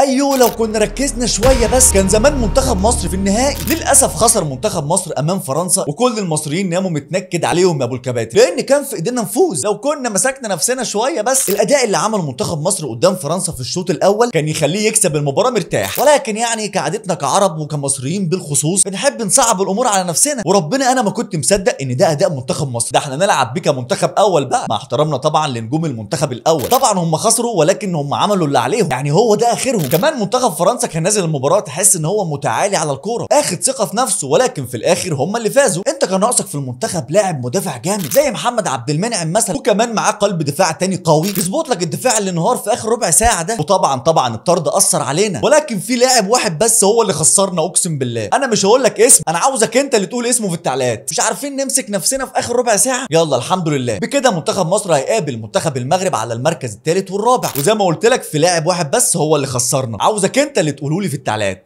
ايوه لو كنا ركزنا شويه بس كان زمان منتخب مصر في النهائي للاسف خسر منتخب مصر امام فرنسا وكل المصريين ناموا متنكد عليهم يا ابو الكباتن لان كان في ايدينا نفوز لو كنا مسكنا نفسنا شويه بس الاداء اللي عمله منتخب مصر قدام فرنسا في الشوط الاول كان يخليه يكسب المباراه مرتاح ولكن يعني كعادتنا كعرب وكمصريين بالخصوص بنحب نصعب الامور على نفسنا وربنا انا ما كنت مصدق ان ده اداء منتخب مصر ده احنا نلعب بيه كمنتخب اول بقى مع احترامنا طبعا لنجوم المنتخب الاول طبعا هم خسروا ولكن هم عملوا اللي عليهم يعني هو ده اخرهم كمان منتخب فرنسا كان نازل المباراه تحس ان هو متعالي على الكوره اخد ثقه في نفسه ولكن في الاخر هم اللي فازوا انت كان ناقصك في المنتخب لاعب مدافع جامد زي محمد عبد المنعم مثلا وكمان معاه قلب دفاع تاني قوي يظبط لك الدفاع اللي انهار في اخر ربع ساعه ده وطبعا طبعا الطرد اثر علينا ولكن في لاعب واحد بس هو اللي خسرنا اقسم بالله انا مش هقول لك اسم انا عاوزك انت اللي تقول اسمه في التعليقات مش عارفين نمسك نفسنا في اخر ربع ساعه يلا الحمد لله بكده منتخب مصر هيقابل منتخب المغرب على المركز الثالث والرابع وزي ما قلت لك في لاعب واحد بس هو اللي خسرنا عاوزك انت اللي تقولولي لي في التعليقات